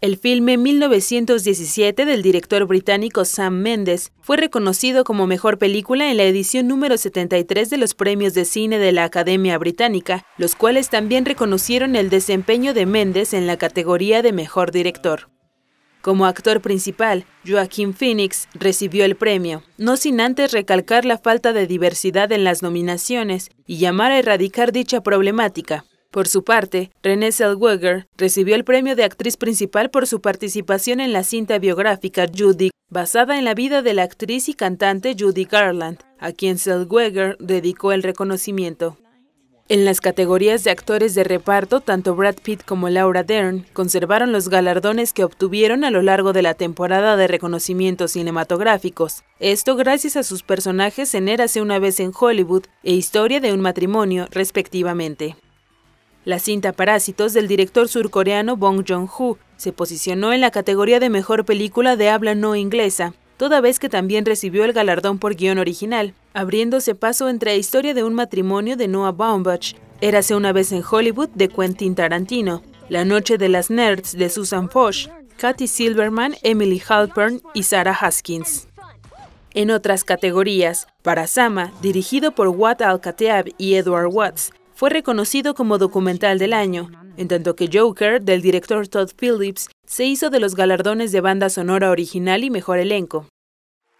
El filme 1917 del director británico Sam Mendes fue reconocido como mejor película en la edición número 73 de los premios de cine de la Academia Británica, los cuales también reconocieron el desempeño de Mendes en la categoría de mejor director. Como actor principal, Joaquín Phoenix recibió el premio, no sin antes recalcar la falta de diversidad en las nominaciones y llamar a erradicar dicha problemática, por su parte, Renée Zellweger recibió el premio de actriz principal por su participación en la cinta biográfica Judy, basada en la vida de la actriz y cantante Judy Garland, a quien Zellweger dedicó el reconocimiento. En las categorías de actores de reparto, tanto Brad Pitt como Laura Dern conservaron los galardones que obtuvieron a lo largo de la temporada de reconocimientos cinematográficos. Esto gracias a sus personajes en Érase una vez en Hollywood e Historia de un matrimonio, respectivamente. La cinta Parásitos del director surcoreano Bong Joon-ho se posicionó en la categoría de mejor película de habla no inglesa, toda vez que también recibió el galardón por guión original, abriéndose paso entre la historia de un matrimonio de Noah Baumbach, Érase una vez en Hollywood de Quentin Tarantino, La noche de las nerds de Susan Foch, Kathy Silverman, Emily Halpern y Sarah Haskins. En otras categorías, Sama, dirigido por Wad al y Edward Watts, fue reconocido como documental del año, en tanto que Joker, del director Todd Phillips, se hizo de los galardones de banda sonora original y mejor elenco.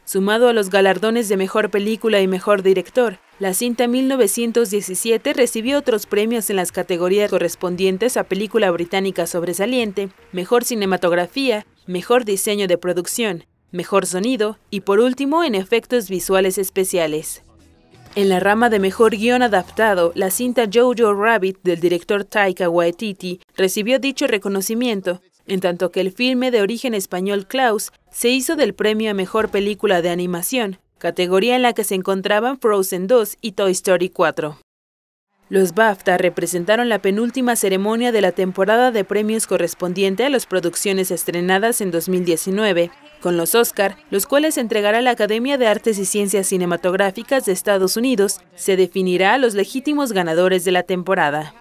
Sumado a los galardones de mejor película y mejor director, la cinta 1917 recibió otros premios en las categorías correspondientes a película británica sobresaliente, mejor cinematografía, mejor diseño de producción, mejor sonido y por último en efectos visuales especiales. En la rama de mejor guión adaptado, la cinta Jojo Rabbit del director Taika Waititi recibió dicho reconocimiento, en tanto que el filme de origen español Klaus se hizo del premio a mejor película de animación, categoría en la que se encontraban Frozen 2 y Toy Story 4. Los BAFTA representaron la penúltima ceremonia de la temporada de premios correspondiente a las producciones estrenadas en 2019 con los Oscar, los cuales entregará la Academia de Artes y Ciencias Cinematográficas de Estados Unidos, se definirá a los legítimos ganadores de la temporada.